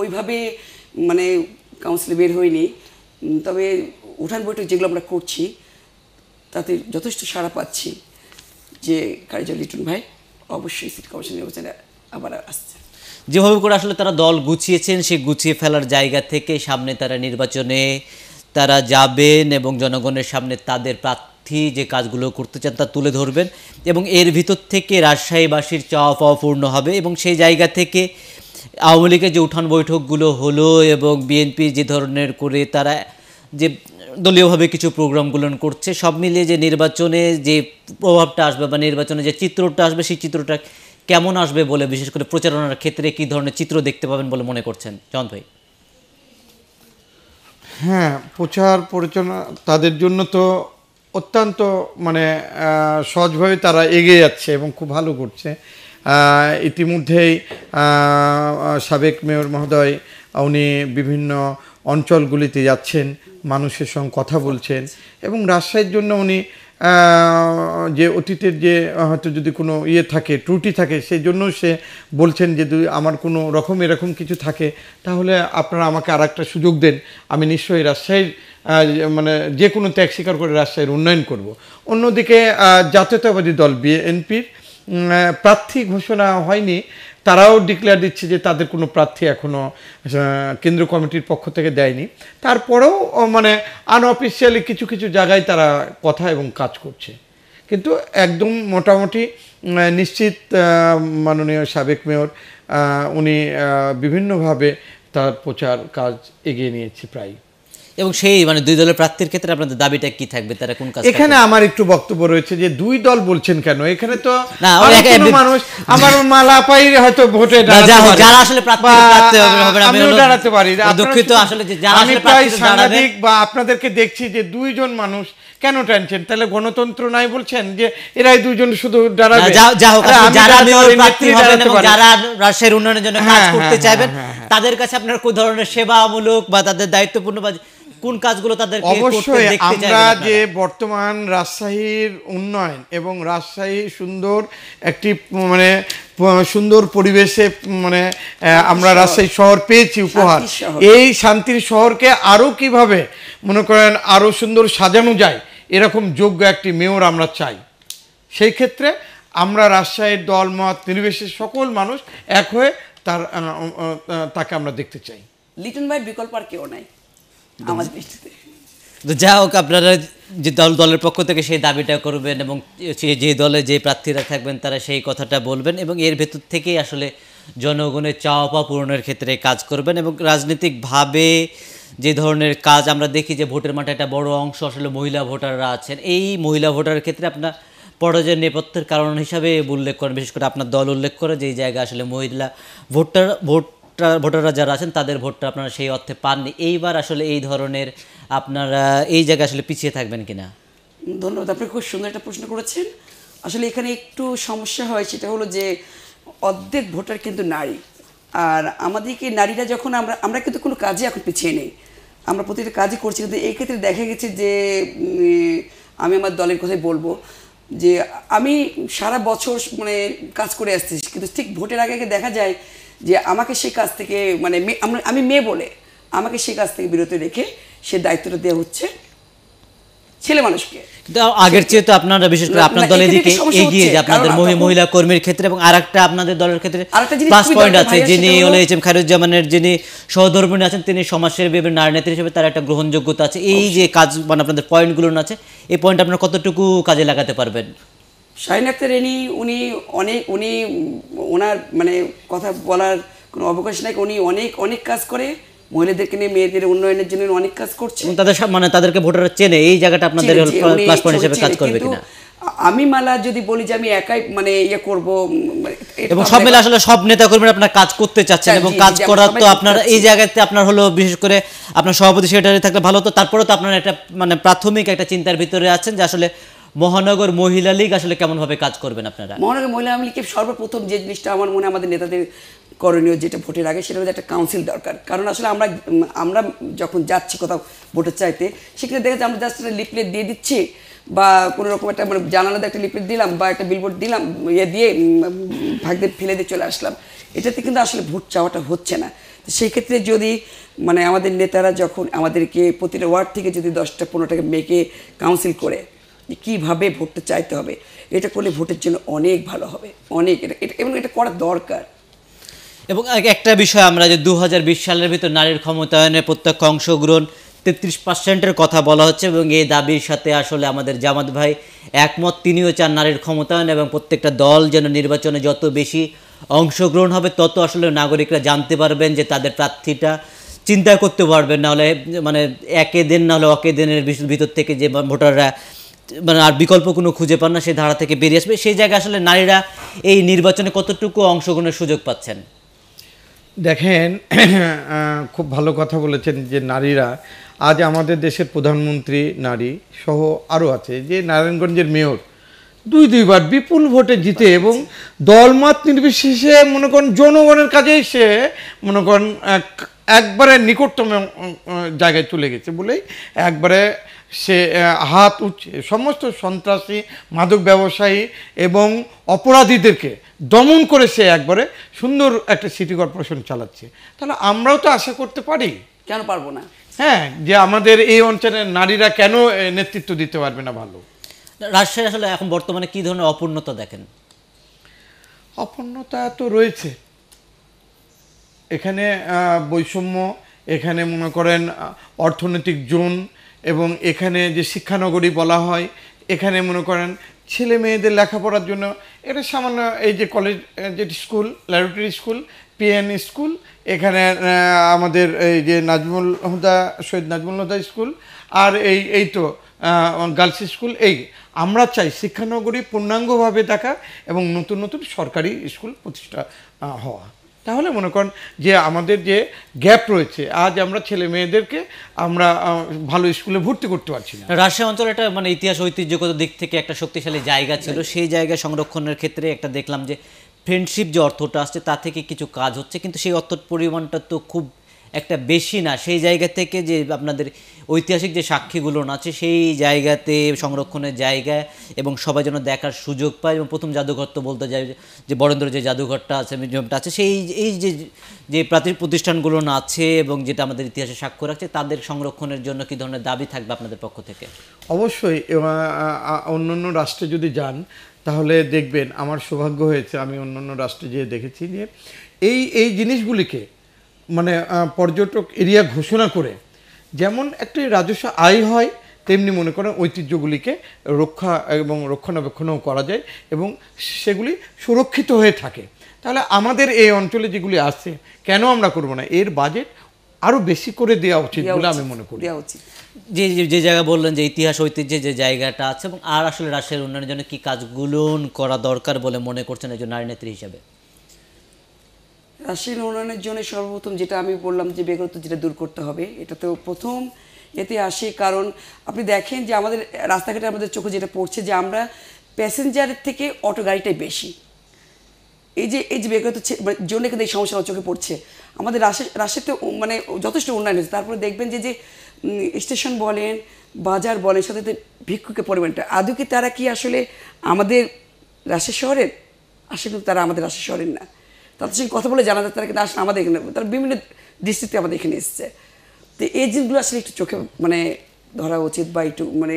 ওইভাবে মানে কাউন্সিলে বের হইনি তবে উঠান বৈঠক যেগুলো আমরা করছি তাতে যথেষ্ট সাড়া পাচ্ছি যে কার্যালয় লিটুন ভাই অবশ্যই সিট কমিশন নির্বাচনে আবার আসছে যেভাবে করে আসলে তারা দল গুছিয়েছেন সে গুছিয়ে ফেলার জায়গা থেকে সামনে তারা নির্বাচনে তারা যাবেন এবং জনগণের সামনে তাদের প্রার্থী যে কাজগুলো করতে চান তা তুলে ধরবেন এবং এর ভিতর থেকে রাজশাহীবাসীর চাওয়া পাওয়া পূর্ণ হবে এবং সেই জায়গা থেকে আওয়ামী লীগের যে উঠান বৈঠকগুলো হলো এবং বিএনপি যে ধরনের করে তারা যে দলীয়ভাবে কিছু প্রোগ্রামগুলো করছে সব মিলিয়ে যে নির্বাচনে যে প্রভাবটা আসবে বা নির্বাচনে যে চিত্রটা আসবে সেই চিত্রটা কেমন আসবে বলে বিশেষ করে প্রচারণার ক্ষেত্রে কী ধরনের চিত্র দেখতে পাবেন বলে মনে করছেন জয়ন্ত ভাই হ্যাঁ প্রচার পরিচালনা তাদের জন্য তো অত্যন্ত মানে সহজভাবে তারা এগিয়ে যাচ্ছে এবং খুব ভালো করছে ইতিমধ্যেই সাবেক মেয়র মহোদয় উনি বিভিন্ন অঞ্চলগুলিতে যাচ্ছেন মানুষের সঙ্গে কথা বলছেন এবং রাজশাহীর জন্য উনি যে অতীতের যে হয়তো যদি কোনো ইয়ে থাকে ত্রুটি থাকে সেই জন্য সে বলছেন যে আমার কোনো রকম এরকম কিছু থাকে তাহলে আপনারা আমাকে আর একটা সুযোগ দেন আমি নিশ্চয়ই রাজশাহীর মানে যে কোনো ত্যাগ স্বীকার করে রাজশাহীর উন্নয়ন করব। অন্যদিকে জাতীয়তাবাদী দল বিএনপির প্রার্থী ঘোষণা হয়নি তারাও ডিক্লেয়ার দিচ্ছে যে তাদের কোনো প্রার্থী এখনও কেন্দ্র কমিটির পক্ষ থেকে দেয়নি তারপরেও মানে আনঅফিসিয়ালি কিছু কিছু জায়গায় তারা কথা এবং কাজ করছে কিন্তু একদম মোটামুটি নিশ্চিত মাননীয় সাবেক মেয়র উনি বিভিন্নভাবে তার প্রচার কাজ এগিয়ে নিয়েছে প্রায় এবং সেই মানে দুই দলের প্রার্থীর ক্ষেত্রে আপনাদের দাবিটা কি থাকবে তারা কোন কাজ এখানে আমার একটু বক্তব্য রয়েছে যে দুই দল বলছেন কেন এখানে তো মানুষ আমার মালাপাই হয়তো ভোটে যারা আসলে দাঁড়াতে পারি দুঃখিত আসলে আমি প্রায় সাংবাদিক বা আপনাদেরকে দেখছি যে দুইজন মানুষ কেন টানছেন তাহলে গণতন্ত্র নাই বলছেন যে এরাই দুজন শুধু দাঁড়াবে আচ্ছা, যারা যারা রাষ্ট্রের উন্নয়নের জন্য কাজ হ্যাঁ, করতে হ্যাঁ, চাইবেন হ্যাঁ, তাদের কাছে আপনার কোন ধরনের সেবামূলক বা তাদের দায়িত্বপূর্ণ বা কোন কাজগুলো তাদের অবশ্যই আমরা যে বর্তমান রাজশাহীর উন্নয়ন এবং রাজশাহী সুন্দর একটি মানে সুন্দর পরিবেশে মানে আমরা রাজশাহী শহর পেয়েছি উপহার এই শান্তির শহরকে আরও কিভাবে মনে করেন আরও সুন্দর সাজানো যায় এরকম যোগ্য একটি মেয়র আমরা চাই সেই ক্ষেত্রে আমরা রাজশাহীর দল মত নির্বিশেষে সকল মানুষ এক হয়ে তার তাকে আমরা দেখতে চাই লিটন ভাই বিকল্প আর কেউ নাই তো যা হোক আপনারা যে দল দলের পক্ষ থেকে সেই দাবিটা করবেন এবং যে দলে যে প্রার্থীরা থাকবেন তারা সেই কথাটা বলবেন এবং এর ভেতর থেকেই আসলে জনগণের চাওয়া পাওয়া পূরণের ক্ষেত্রে কাজ করবেন এবং রাজনৈতিকভাবে যে ধরনের কাজ আমরা দেখি যে ভোটের মাঠে একটা বড় অংশ আসলে মহিলা ভোটাররা আছেন এই মহিলা ভোটারের ক্ষেত্রে আপনার পরাজয় নেপথ্যের কারণ হিসাবে উল্লেখ করেন বিশেষ করে আপনার দল উল্লেখ করে যে জায়গা আসলে মহিলা ভোটার ভোট ভোটার ভোটাররা যারা আছেন তাদের ভোটটা আপনারা সেই অর্থে পাননি এইবার আসলে এই ধরনের আপনারা এই জায়গায় আসলে পিছিয়ে থাকবেন কিনা ধন্যবাদ আপনি খুব সুন্দর একটা প্রশ্ন করেছেন আসলে এখানে একটু সমস্যা হয় সেটা হলো যে অর্ধেক ভোটার কিন্তু নারী আর আমাদেরকে নারীরা যখন আমরা আমরা কিন্তু কোনো কাজে এখন পিছিয়ে নেই আমরা প্রতিটা কাজই করছি কিন্তু এই ক্ষেত্রে দেখা গেছে যে আমি আমার দলের কথাই বলবো যে আমি সারা বছর মানে কাজ করে আসতেছি কিন্তু ঠিক ভোটের আগে দেখা যায় যে আমাকে সেই কাজ থেকে মানে আমি মেয়ে বলে আমাকে সেই কাজ থেকে বিরত রেখে সে দায়িত্বটা দেওয়া হচ্ছে ছেলে মানুষকে আগের চেয়ে তো আপনারা বিশেষ করে আপনার দলের দিকে এগিয়ে যে আপনাদের মহিলা কর্মীর ক্ষেত্রে এবং আরেকটা আপনাদের দলের ক্ষেত্রে প্লাস পয়েন্ট আছে যিনি হলো এইচ এম খায়রুজ্জামানের যিনি সহধর্মী আছেন তিনি সমাজসেবী এবং নারী নেত্রী হিসেবে তার একটা গ্রহণযোগ্যতা আছে এই যে কাজ মানে আপনাদের পয়েন্টগুলো আছে এই পয়েন্ট আপনারা কতটুকু কাজে লাগাতে পারবেন শাহিন আক্তার ইনি উনি অনেক উনি ওনার মানে কথা বলার কোনো অবকাশ নাই উনি অনেক অনেক কাজ করে মহিলাদেরকে নিয়ে মেয়েদের উন্নয়নের জন্য অনেক কাজ করছে তাদের সব মানে তাদেরকে ভোটাররা চেনে এই জায়গাটা আপনাদের প্লাস পয়েন্ট হিসেবে কাজ করবে কিনা আমি মালা যদি বলি যে আমি একাই মানে ইয়ে করব মানে এবং সব মিলে আসলে সব নেতা কর্মীরা আপনার কাজ করতে চাচ্ছেন এবং কাজ করার তো আপনার এই জায়গাতে আপনার হলো বিশেষ করে আপনার সভাপতি সেক্রেটারি থাকলে ভালো তো তারপরে তো আপনার একটা মানে প্রাথমিক একটা চিন্তার ভিতরে আছেন যে আসলে মহানগর মহিলা লীগ আসলে কেমনভাবে কাজ করবেন আপনারা মহানগর মহিলা লীগকে সর্বপ্রথম যে জিনিসটা আমার মনে আমাদের নেতাদের করণীয় যেটা ভোটের আগে সেটা হচ্ছে একটা কাউন্সিল দরকার কারণ আসলে আমরা আমরা যখন যাচ্ছি কোথাও ভোটের চাইতে সেখানে দেখা যায় আমরা জাস্ট লিপলেট দিয়ে দিচ্ছি বা কোনো রকম একটা মানে জানালাতে একটা লিপলেট দিলাম বা একটা বিলবোর্ড দিলাম ইয়ে দিয়ে ভাগদের ফেলে দিয়ে চলে আসলাম এটাতে কিন্তু আসলে ভোট চাওয়াটা হচ্ছে না সেই ক্ষেত্রে যদি মানে আমাদের নেতারা যখন আমাদেরকে প্রতিটা ওয়ার্ড থেকে যদি দশটা পনেরোটাকে মেকে কাউন্সিল করে কীভাবে ভোটটা চাইতে হবে এটা করলে ভোটের জন্য অনেক ভালো হবে অনেক এটা এবং এটা করা দরকার এবং একটা বিষয় আমরা যে দু সালের ভিতর নারীর ক্ষমতায়নের প্রত্যক্ষ অংশগ্রহণ তেত্রিশ পার্সেন্টের কথা বলা হচ্ছে এবং এই দাবির সাথে আসলে আমাদের জামাত ভাই একমত তিনিও চান নারীর ক্ষমতায়ন এবং প্রত্যেকটা দল যেন নির্বাচনে যত বেশি অংশগ্রহণ হবে তত আসলে নাগরিকরা জানতে পারবেন যে তাদের প্রার্থীটা চিন্তা করতে পারবেন নাহলে মানে একে দিন নাহলে অকে দিনের ভিতর থেকে যে ভোটাররা মানে আর বিকল্প কোনো খুঁজে পান না সেই ধারা থেকে বেরিয়ে আসবে সেই জায়গায় আসলে নারীরা এই নির্বাচনে কতটুকু অংশগ্রহণের সুযোগ পাচ্ছেন দেখেন খুব ভালো কথা বলেছেন যে নারীরা আজ আমাদের দেশের প্রধানমন্ত্রী নারী সহ আরও আছে যে নারায়ণগঞ্জের মেয়র দুই দুইবার বিপুল ভোটে জিতে এবং দলমত নির্বিশেষে মনে করেন জনগণের কাজে সে মনে করেন একবারে নিকটতম জায়গায় চলে গেছে বলেই একবারে সে হাত উঠছে সমস্ত সন্ত্রাসী মাদক ব্যবসায়ী এবং অপরাধীদেরকে দমন করে সে একবারে সুন্দর একটা সিটি কর্পোরেশন চালাচ্ছে তাহলে আমরাও তো আশা করতে পারি কেন পারবো না হ্যাঁ যে আমাদের এই অঞ্চলের নারীরা কেন নেতৃত্ব দিতে পারবে না ভালো রাজশাহী আসলে এখন বর্তমানে কি ধরনের অপূর্ণতা দেখেন অপূর্ণতা তো রয়েছে এখানে বৈষম্য এখানে মনে করেন অর্থনৈতিক জোন এবং এখানে যে শিক্ষানগরী বলা হয় এখানে মনে করেন ছেলে মেয়েদের লেখাপড়ার জন্য এটা সামান্য এই যে কলেজ যেটি school laboratory school PN school এখানে আমাদের এই যে নাজমুল হুদা সৈয়দ নাজমুল হুদা স্কুল আর এই এই তো গার্লস স্কুল এই আমরা চাই শিক্ষানগরী পূর্ণাঙ্গভাবে দেখা এবং নতুন নতুন সরকারি স্কুল প্রতিষ্ঠা হওয়া তাহলে মনে করেন যে আমাদের যে গ্যাপ রয়েছে আজ আমরা ছেলে মেয়েদেরকে আমরা ভালো স্কুলে ভর্তি করতে পারছি না রাজশাহী অঞ্চল একটা মানে ইতিহাস ঐতিহ্যগত দিক থেকে একটা শক্তিশালী জায়গা ছিল সেই জায়গা সংরক্ষণের ক্ষেত্রে একটা দেখলাম যে ফ্রেন্ডশিপ যে অর্থটা আসছে তা থেকে কিছু কাজ হচ্ছে কিন্তু সেই অর্থ পরিমাণটা তো খুব একটা বেশি না সেই জায়গা থেকে যে আপনাদের ঐতিহাসিক যে সাক্ষীগুলো আছে সেই জায়গাতে সংরক্ষণের জায়গা এবং সবাই যেন দেখার সুযোগ পায় এবং প্রথম জাদুঘর তো বলতে যায় যে বরেন্দ্র যে জাদুঘরটা আছে মিউজিয়ামটা আছে সেই এই যে যে প্রতিষ্ঠানগুলো আছে এবং যেটা আমাদের ইতিহাসে সাক্ষ্য রাখছে তাদের সংরক্ষণের জন্য কী ধরনের দাবি থাকবে আপনাদের পক্ষ থেকে অবশ্যই অন্য অন্য রাষ্ট্রে যদি যান তাহলে দেখবেন আমার সৌভাগ্য হয়েছে আমি অন্য অন্য রাষ্ট্রে যেয়ে দেখেছি যে এই এই জিনিসগুলিকে মানে পর্যটক এরিয়া ঘোষণা করে যেমন একটি রাজস্ব আয় হয় তেমনি মনে করেন ঐতিহ্যগুলিকে রক্ষা এবং রক্ষণাবেক্ষণও করা যায় এবং সেগুলি সুরক্ষিত হয়ে থাকে তাহলে আমাদের এই অঞ্চলে যেগুলি আছে কেন আমরা করব না এর বাজেট আরও বেশি করে দেওয়া উচিত বলে আমি মনে করি দেওয়া উচিত যে যে জায়গা বললেন যে ইতিহাস ঐতিহ্যে যে জায়গাটা আছে এবং আর আসলে রাজশাহীর উন্নয়নের জন্য কী কাজগুলো করা দরকার বলে মনে করছেন একজন নারী নেত্রী হিসাবে রাষ্ট্রের উন্নয়নের জন্য সর্বপ্রথম যেটা আমি বললাম যে বেকারত্ব যেটা দূর করতে হবে এটা তো প্রথম এতে আসে কারণ আপনি দেখেন যে আমাদের রাস্তাঘাটে আমাদের চোখে যেটা পড়ছে যে আমরা প্যাসেঞ্জারের থেকে অটো গাড়িটাই বেশি এই যে এই যে বেকারত্ব মানে জন্য কিন্তু এই সমস্যা চোখে পড়ছে আমাদের রাশে রাশেতে মানে যথেষ্ট উন্নয়ন হয়েছে তারপরে দেখবেন যে যে স্টেশন বলেন বাজার বলেন সাথে ভিক্ষুকের পরিমাণটা আদৌ কি তারা কি আসলে আমাদের রাশের শহরের আসলে তারা আমাদের রাশের শহরের না তাদের সঙ্গে কথা বলে জানা যায় তারা কিন্তু আসলে আমাদের এখানে তারা বিভিন্ন দৃষ্টিতে আমাদের এখানে এসছে তো এই জিনিসগুলো আসলে একটু চোখে মানে ধরা উচিত বা একটু মানে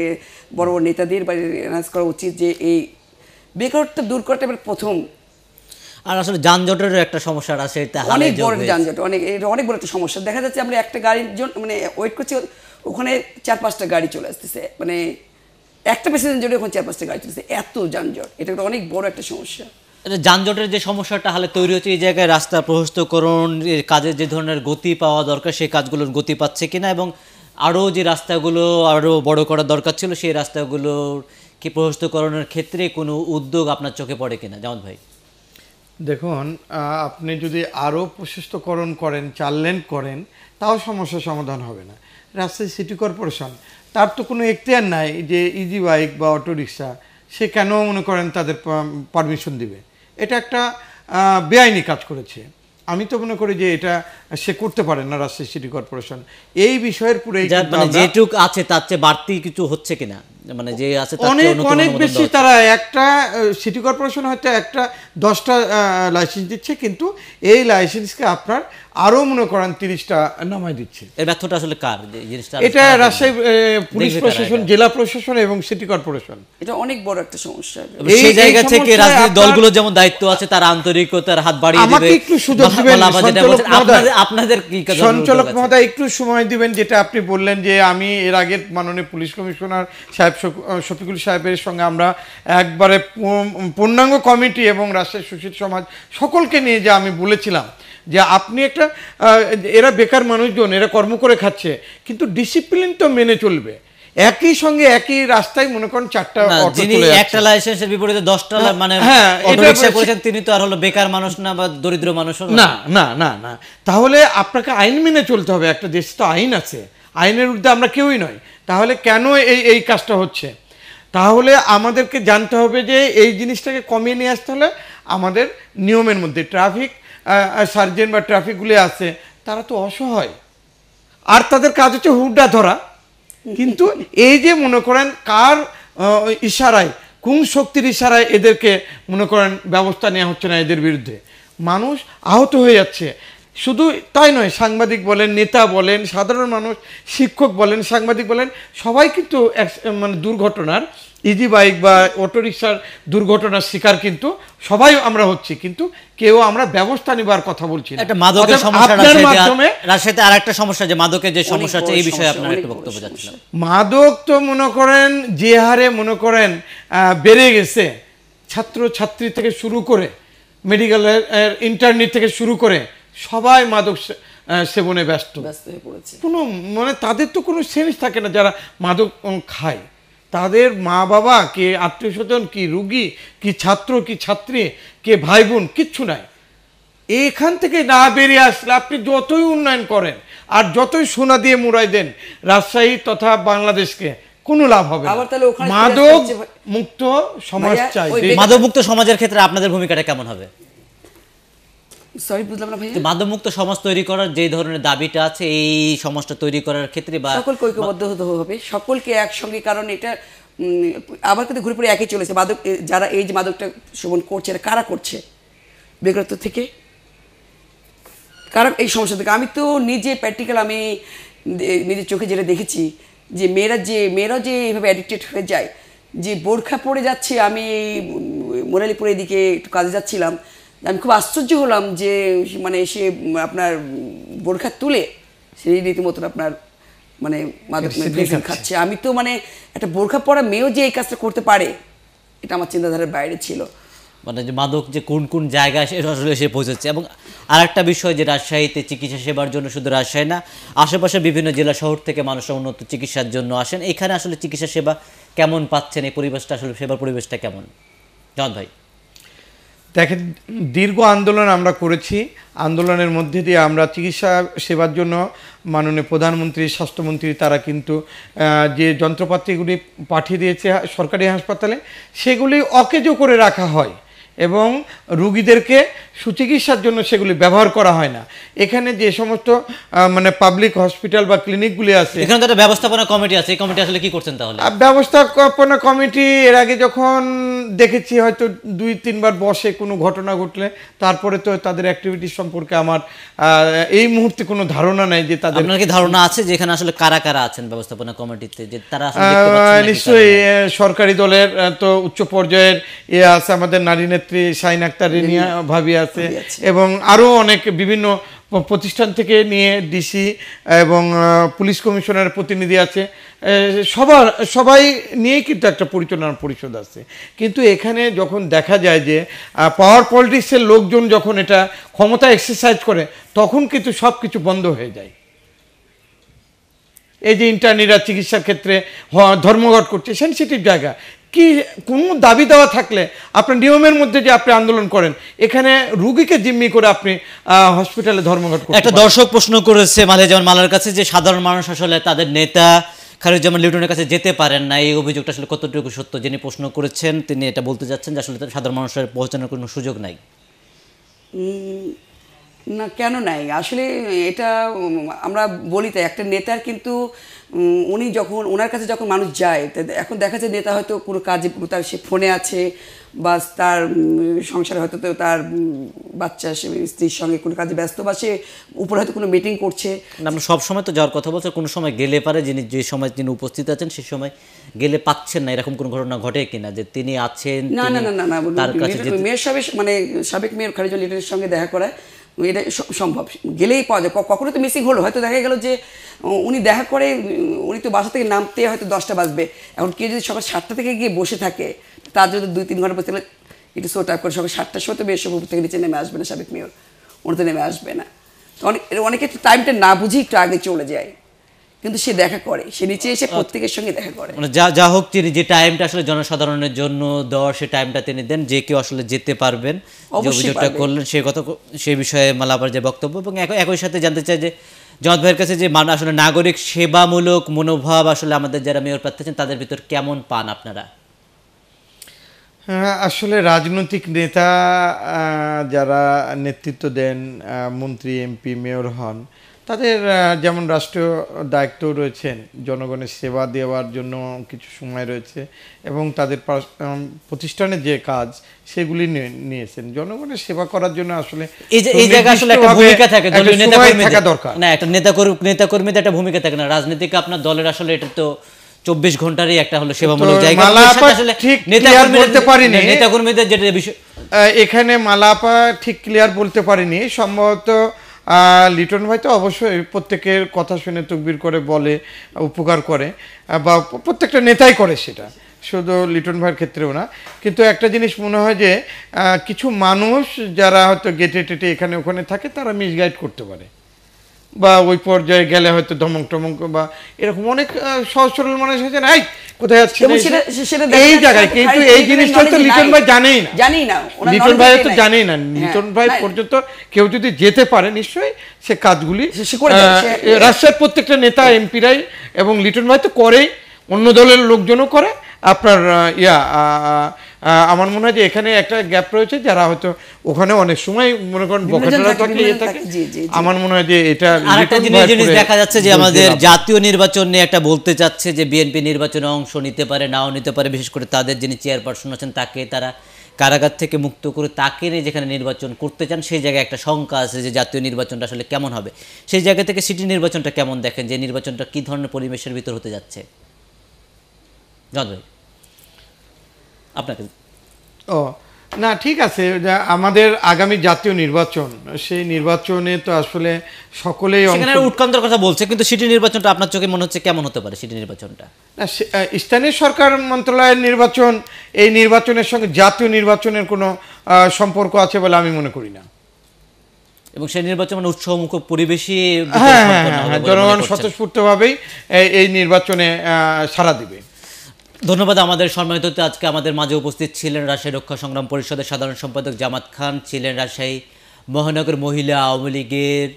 বড় বড় নেতাদের বা এনহান্স করা উচিত যে এই বেকারত্ব দূর করাটা এবার প্রথম আর আসলে যানজটের একটা সমস্যা আছে অনেক বড় যানজট অনেক অনেক বড় একটা সমস্যা দেখা যাচ্ছে আমরা একটা গাড়ির জন্য মানে ওয়েট করছি ওখানে চার পাঁচটা গাড়ি চলে আসতেছে মানে একটা পেশেন্টের জন্য ওখানে চার পাঁচটা গাড়ি চলছে এত যানজট এটা একটা অনেক বড় একটা সমস্যা যানজটের যে সমস্যাটা হালে তৈরি হচ্ছে এই জায়গায় রাস্তা প্রশস্তকরণ কাজের যে ধরনের গতি পাওয়া দরকার সেই কাজগুলোর গতি পাচ্ছে কিনা এবং আরও যে রাস্তাগুলো আরও বড় করা দরকার ছিল সেই রাস্তাগুলোর কি প্রশস্তকরণের ক্ষেত্রে কোনো উদ্যোগ আপনার চোখে পড়ে কিনা যেমন ভাই দেখুন আপনি যদি আরও প্রশস্তকরণ করেন চার লেন করেন তাও সমস্যা সমাধান হবে না রাস্তায় সিটি কর্পোরেশন তার তো কোনো এখতিয়ার নাই যে ইজি বাইক বা অটোরিক্সা সে কেন মনে করেন তাদের পারমিশন দিবে এটা একটা বেআইনি কাজ করেছে আমি তো মনে করি যে এটা সে করতে পারে না রাজশাহী সিটি কর্পোরেশন এই বিষয়ের পুরো মানে যেটুক আছে তার চেয়ে বাড়তি কিছু হচ্ছে কিনা মানে যে আছে অনেক অনেক বেশি তারা একটা সিটি কর্পোরেশন হয়তো একটা দশটা লাইসেন্স দিচ্ছে কিন্তু এই লাইসেন্সকে আপনার আরও মনে করেন তিরিশটা দিচ্ছে এর ব্যর্থটা আসলে কার জিনিসটা এটা রাজশাহী পুলিশ প্রশাসন জেলা প্রশাসন এবং সিটি কর্পোরেশন এটা অনেক বড় একটা সমস্যা জায়গা থেকে রাজনৈতিক দলগুলো যেমন দায়িত্ব আছে তার আন্তরিকতার হাত বাড়িয়ে দেবে আমাকে একটু সুযোগ দিবেন আপনাদের আপনাদের কি সঞ্চালক মহোদয় একটু সময় দিবেন যেটা আপনি বললেন যে আমি এর আগে মাননীয় পুলিশ কমিশনার সাহেব সাহেব শফিকুল সাহেবের সঙ্গে আমরা একবারে পূর্ণাঙ্গ কমিটি এবং রাষ্ট্রের সুশীল সমাজ সকলকে নিয়ে যে আমি বলেছিলাম যে আপনি একটা এরা বেকার মানুষজন এরা কর্ম করে খাচ্ছে কিন্তু ডিসিপ্লিন তো মেনে চলবে একই সঙ্গে একই রাস্তায় মনে করেন চারটা একটা লাইসেন্সের বিপরীতে দশটা হ্যাঁ, মানে অটোরিক্সা হ্যাঁ, করেছেন তিনি তো আর হলো বেকার মানুষ না বা দরিদ্র মানুষ না না না না তাহলে আপনাকে আইন মেনে চলতে হবে একটা দেশ তো আইন আছে আইনের ঊর্ধ্বে আমরা কেউই নয় তাহলে কেন এই এই কাজটা হচ্ছে তাহলে আমাদেরকে জানতে হবে যে এই জিনিসটাকে কমিয়ে নিয়ে আসতে হলে আমাদের নিয়মের মধ্যে ট্রাফিক সার্জেন বা ট্রাফিকগুলি আছে তারা তো অসহায় আর তাদের কাজ হচ্ছে হুড্ডা ধরা কিন্তু এই যে মনে করেন কার ইশারায় কোন শক্তির ইশারায় এদেরকে মনে করেন ব্যবস্থা নেওয়া হচ্ছে না এদের বিরুদ্ধে মানুষ আহত হয়ে যাচ্ছে শুধু তাই নয় সাংবাদিক বলেন নেতা বলেন সাধারণ মানুষ শিক্ষক বলেন সাংবাদিক বলেন সবাই কিন্তু মানে দুর্ঘটনার ইজি বাইক বা অটোরিক্সার দুর্ঘটনার শিকার কিন্তু সবাই আমরা হচ্ছি কিন্তু কেউ আমরা ব্যবস্থা নেবার কথা বলছি সমস্যা মাধ্যমে সমস্যা মাদকের যে সমস্যা আছে এই বিষয়ে মাদক তো মনে করেন যে হারে মনে করেন বেড়ে গেছে ছাত্র ছাত্রী থেকে শুরু করে মেডিকেলের ইন্টারনেট থেকে শুরু করে সবাই মাদক সেবনে ব্যস্ত কোনো মানে তাদের তো কোনো সেন্স থাকে না যারা মাদক খায় তাদের মা বাবা কে আত্মীয় স্বজন কি রুগী কি ছাত্র কি ছাত্রী কে ভাই বোন কিচ্ছু নাই এখান থেকে না বেরিয়ে আসলে আপনি যতই উন্নয়ন করেন আর যতই সোনা দিয়ে মুড়াই দেন রাজশাহী তথা বাংলাদেশকে কোনো লাভ হবে মাদক মুক্ত সমাজ চাই মাদক মুক্ত সমাজের ক্ষেত্রে আপনাদের ভূমিকাটা কেমন হবে সরি বুঝলাম না সমাজ তৈরি করার যে ধরনের দাবিটা আছে এই সমাজটা তৈরি করার ক্ষেত্রে বা সকলকে ঐক্যবদ্ধ হতে হবে সকলকে একসঙ্গে কারণ এটা আবার কিন্তু ঘুরে পড়ে একই চলেছে মাদক যারা এই যে মাদকটা সেবন করছে এটা কারা করছে বেকারত্ব থেকে কারণ এই সমস্যা থেকে আমি তো নিজে প্র্যাকটিক্যাল আমি নিজের চোখে যেটা দেখেছি যে মেয়েরা যে মেয়েরা যে এইভাবে অ্যাডিক্টেড হয়ে যায় যে বোরখা পড়ে যাচ্ছে আমি মোরালিপুরের দিকে একটু কাজে যাচ্ছিলাম আমি খুব আশ্চর্য হলাম যে মানে সে আপনার বোরখা তুলে সেই রীতিমতন আপনার মানে মাদক খাচ্ছে আমি তো মানে একটা বোরখা পরা মেয়েও যে এই কাজটা করতে পারে এটা আমার চিন্তাধারার বাইরে ছিল মানে যে মাদক যে কোন কোন জায়গায় সে আসলে পৌঁছেছে এবং আর একটা বিষয় যে রাজশাহীতে চিকিৎসা সেবার জন্য শুধু রাজশাহী না আশেপাশে বিভিন্ন জেলা শহর থেকে মানুষ উন্নত চিকিৎসার জন্য আসেন এখানে আসলে চিকিৎসা সেবা কেমন পাচ্ছেন এই পরিবেশটা আসলে সেবার পরিবেশটা কেমন জন ভাই দেখেন দীর্ঘ আন্দোলন আমরা করেছি আন্দোলনের মধ্যে দিয়ে আমরা চিকিৎসা সেবার জন্য মাননীয় প্রধানমন্ত্রী স্বাস্থ্যমন্ত্রী তারা কিন্তু যে যন্ত্রপাতিগুলি পাঠিয়ে দিয়েছে সরকারি হাসপাতালে সেগুলি অকেজো করে রাখা হয় এবং রুগীদেরকে সুচিকিৎসার জন্য সেগুলি ব্যবহার করা হয় না এখানে যে সমস্ত মানে পাবলিক হসপিটাল বা ক্লিনিকগুলি আছে এখানে একটা ব্যবস্থাপনা কমিটি আছে এই কমিটি আসলে কি করছেন তাহলে ব্যবস্থাপনা কমিটি এর আগে যখন দেখেছি হয়তো দুই তিনবার বসে কোনো ঘটনা ঘটলে তারপরে তো তাদের অ্যাক্টিভিটি সম্পর্কে আমার এই মুহূর্তে কোনো ধারণা নাই যে তাদের আপনার কি ধারণা আছে যে এখানে আসলে কারা কারা আছেন ব্যবস্থাপনা কমিটিতে যে তারা নিশ্চয়ই সরকারি দলের তো উচ্চ পর্যায়ের এ আছে আমাদের নারী নেত্রী সাইন আক্তার রিনিয়া ভাবিয়া আছে এবং আরও অনেক বিভিন্ন প্রতিষ্ঠান থেকে নিয়ে ডিসি এবং পুলিশ কমিশনারের প্রতিনিধি আছে সবার সবাই নিয়েই কিন্তু একটা পরিচালনা পরিষদ আছে কিন্তু এখানে যখন দেখা যায় যে পাওয়ার পলিটিক্সের লোকজন যখন এটা ক্ষমতা এক্সারসাইজ করে তখন কিন্তু সব কিছু বন্ধ হয়ে যায় এই যে ইন্টারনিরা চিকিৎসার ক্ষেত্রে ধর্মঘট করছে সেন্সিটিভ জায়গা কি কোনো দাবি দেওয়া থাকলে আপনার নিয়মের মধ্যে যে আপনি আন্দোলন করেন এখানে রুগীকে জিম্মি করে আপনি হসপিটালে ধর্মঘট একটা দর্শক প্রশ্ন করেছে যেমন মালার কাছে যে সাধারণ মানুষ আসলে তাদের নেতা জামান লিটনের কাছে যেতে পারেন না এই অভিযোগটা আসলে কতটুকু সত্য যিনি প্রশ্ন করেছেন তিনি এটা বলতে যাচ্ছেন যে আসলে সাধারণ মানুষের পৌঁছানোর কোনো সুযোগ নাই না কেন নাই আসলে এটা আমরা বলি তাই একটা নেতার কিন্তু উনি যখন ওনার কাছে যখন মানুষ যায় এখন দেখা যায় নেতা হয়তো কোনো কাজে তার সে ফোনে আছে বা তার সংসারে হয়তো তার বাচ্চা স্ত্রীর সঙ্গে কোনো কাজে ব্যস্ত বা সে উপরে হয়তো কোনো মিটিং করছে আমরা সব সময় তো যাওয়ার কথা বলছে কোনো সময় গেলে পারে যিনি যে সময় তিনি উপস্থিত আছেন সে সময় গেলে পাচ্ছেন না এরকম কোনো ঘটনা ঘটে কিনা যে তিনি আছেন না না না না না মেয়ের সাবেক মানে সাবেক মেয়ের খারিজুল লিডারের সঙ্গে দেখা করায় এটা সম্ভব গেলেই পাওয়া যায় কখনো তো মিসিং হলো হয়তো দেখা গেল যে উনি দেখা করে উনি তো বাসা থেকে নামতে হয়তো দশটা বাজবে এখন কেউ যদি সকাল সাতটা থেকে গিয়ে বসে থাকে তার যদি দুই তিন ঘন্টা গেলে একটু শো টাইপ করে সকাল সাতটার সময় তো বেশ উপর থেকে নিচে নেমে আসবে না সাবেক মেয়র উনি তো নেমে আসবে না তো অনেক অনেকে টাইমটা না বুঝেই একটু আগে চলে যায় কিন্তু সে দেখা করে সে নিচে এসে আচ্ছা। প্রত্যেকের সঙ্গে দেখা করে মানে যা যা হোক তিনি যে টাইমটা আসলে জনসাধারণের জন্য দেওয়ার সে টাইমটা তিনি দেন যে কেউ আসলে যেতে পারবেন যে অভিযোগটা করলেন সে কথা সে বিষয়ে মালাবার যে বক্তব্য এবং একই সাথে জানতে চাই যে জনাত ভাইয়ের কাছে যে মানুষ আসলে নাগরিক সেবামূলক মনোভাব আসলে আমাদের যারা মেয়র প্রার্থী আছেন তাদের ভিতর কেমন পান আপনারা হ্যাঁ, আসলে রাজনৈতিক নেতা যারা নেতৃত্ব দেন মন্ত্রী এমপি মেয়র হন তাদের যেমন রাষ্ট্রীয় দায়িত্ব রয়েছেন জনগণের সেবা দেওয়ার জন্য কিছু সময় রয়েছে এবং তাদের প্রতিষ্ঠানে যে কাজ সেগুলি নিয়েছেন জনগণের সেবা করার জন্য আসলে এই জায়গা আসলে একটা ভূমিকা থাকে দলীয় নেতাকর্মী থাকা দরকার না একটা নেতা নেতাকর্মীদের একটা ভূমিকা থাকে না রাজনীতিকে আপনার দলের আসলে এটা তো চব্বিশ ঘন্টারই একটা হলো সেবামূলক জায়গা আসলে নেতাকর্মীদের যেটা বিষয় এখানে মালাপা ঠিক ক্লিয়ার বলতে পারিনি সম্ভবত লিটন ভাই তো অবশ্যই প্রত্যেকের কথা শুনে তুকবির করে বলে উপকার করে বা প্রত্যেকটা নেতাই করে সেটা শুধু লিটন ভাইয়ের ক্ষেত্রেও না কিন্তু একটা জিনিস মনে হয় যে কিছু মানুষ যারা হয়তো গেটে টেটে এখানে ওখানে থাকে তারা মিসগাইড করতে পারে বা ওই পর্যায়ে গেলে হয়তো ধমক টমক বা এরকম অনেক সহজ সরল মানুষ হয়েছে না লিটন ভাই তো জানেই না লিটন ভাই পর্যন্ত কেউ যদি যেতে পারে নিশ্চয়ই সে কাজগুলি প্রত্যেকটা নেতা এবং লিটন ভাই তো করেই অন্য দলের লোকজনও করে আপনার ইয়া আমার মনে হয় যে এখানে একটা গ্যাপ রয়েছে যারা হয়তো ওখানে অনেক সময় মনে করেন থাকে আমার মনে হয় যে এটা আরেকটা জিনিস জিনিস দেখা যাচ্ছে যে আমাদের জাতীয় নির্বাচন নিয়ে একটা বলতে চাচ্ছে যে বিএনপি নির্বাচনে অংশ নিতে পারে নাও নিতে পারে বিশেষ করে তাদের যিনি চেয়ারপারসন আছেন তাকে তারা কারাগার থেকে মুক্ত করে তাকে নিয়ে যেখানে নির্বাচন করতে চান সেই জায়গায় একটা শঙ্কা আছে যে জাতীয় নির্বাচনটা আসলে কেমন হবে সেই জায়গা থেকে সিটি নির্বাচনটা কেমন দেখেন যে নির্বাচনটা কী ধরনের পরিবেশের ভিতর হতে যাচ্ছে জয় আপনাকে ও না ঠিক আছে আমাদের আগামী জাতীয় নির্বাচন সেই নির্বাচনে তো আসলে সকলেই সেখানে উৎকান্তর কথা বলছে কিন্তু সিটি নির্বাচনটা আপনার চোখে মনে হচ্ছে কেমন হতে পারে সিটি নির্বাচনটা না স্থানীয় সরকার মন্ত্রণালয়ের নির্বাচন এই নির্বাচনের সঙ্গে জাতীয় নির্বাচনের কোনো সম্পর্ক আছে বলে আমি মনে করি না এবং সেই নির্বাচন মানে উৎসবমুখ হ্যাঁ, হ্যাঁ, হ্যাঁ জনগণ স্বতঃস্ফূর্তভাবেই এই নির্বাচনে সাড়া দিবে ধন্যবাদ আমাদের সম্মানিত আজকে আমাদের মাঝে উপস্থিত ছিলেন রাজশাহী রক্ষা সংগ্রাম পরিষদের সাধারণ সম্পাদক জামাত খান ছিলেন রাজশাহী মহানগর মহিলা আওয়ামী লীগের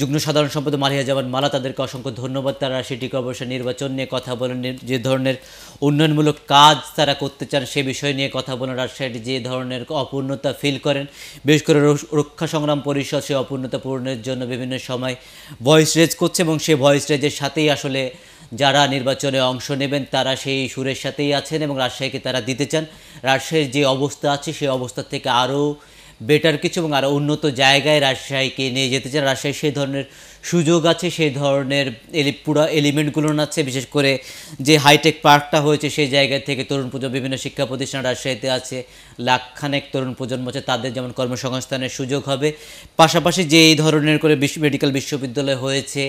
যুগ্ম সাধারণ সম্পাদক মালিয়া জামান মালা তাদেরকে অসংখ্য ধন্যবাদ তারা রাজশাহী কর্পোরেশন নির্বাচন নিয়ে কথা বলেন যে ধরনের উন্নয়নমূলক কাজ তারা করতে চান সে বিষয় নিয়ে কথা বলেন রাজশাহীর যে ধরনের অপূর্ণতা ফিল করেন বিশেষ করে রক্ষা সংগ্রাম পরিষদ সে অপূর্ণতা পূরণের জন্য বিভিন্ন সময় ভয়েস রেজ করছে এবং সে ভয়েস রেজের সাথেই আসলে যারা নির্বাচনে অংশ নেবেন তারা সেই সুরের সাথেই আছেন এবং রাজশাহীকে তারা দিতে চান রাজশাহীর যে অবস্থা আছে সেই অবস্থা থেকে আরও বেটার কিছু এবং আরও উন্নত জায়গায় রাজশাহীকে নিয়ে যেতে চান রাজশাহী সেই ধরনের সুযোগ আছে সেই ধরনের এলি পুরো এলিমেন্টগুলো আছে বিশেষ করে যে হাইটেক পার্কটা হয়েছে সেই জায়গা থেকে তরুণ প্রজন্ম বিভিন্ন শিক্ষা প্রতিষ্ঠান রাজশাহীতে আছে লাখখানেক তরুণ প্রজন্ম আছে তাদের যেমন কর্মসংস্থানের সুযোগ হবে পাশাপাশি যে এই ধরনের করে বিশ্ব মেডিকেল বিশ্ববিদ্যালয় হয়েছে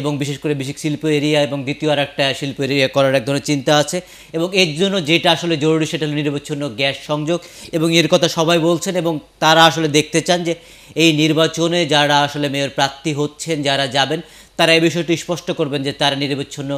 এবং বিশেষ করে বিশেষ শিল্প এরিয়া এবং দ্বিতীয় আর একটা শিল্প এরিয়া করার এক ধরনের চিন্তা আছে এবং এর জন্য যেটা আসলে জরুরি সেটা হলো নিরবচ্ছিন্ন গ্যাস সংযোগ এবং এর কথা সবাই বলছেন এবং তারা আসলে দেখতে চান যে এই নির্বাচনে যারা আসলে মেয়র প্রার্থী হচ্ছেন যারা যারা যাবেন তারা এই বিষয়টি স্পষ্ট করবেন যে তারা নিরবিচ্ছিন্ন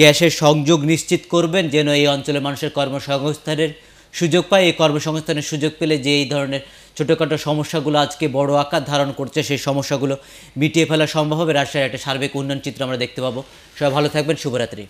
গ্যাসের সংযোগ নিশ্চিত করবেন যেন এই অঞ্চলের মানুষের কর্মসংস্থানের সুযোগ পায় এই কর্মসংস্থানের সুযোগ পেলে যে এই ধরনের ছোটোখাটো সমস্যাগুলো আজকে বড় আকার ধারণ করছে সেই সমস্যাগুলো মিটিয়ে ফেলা সম্ভব হবে রাজশাহীর একটা সার্বিক উন্নয়ন চিত্র আমরা দেখতে পাবো সবাই ভালো থাকবেন শুভরাত্রি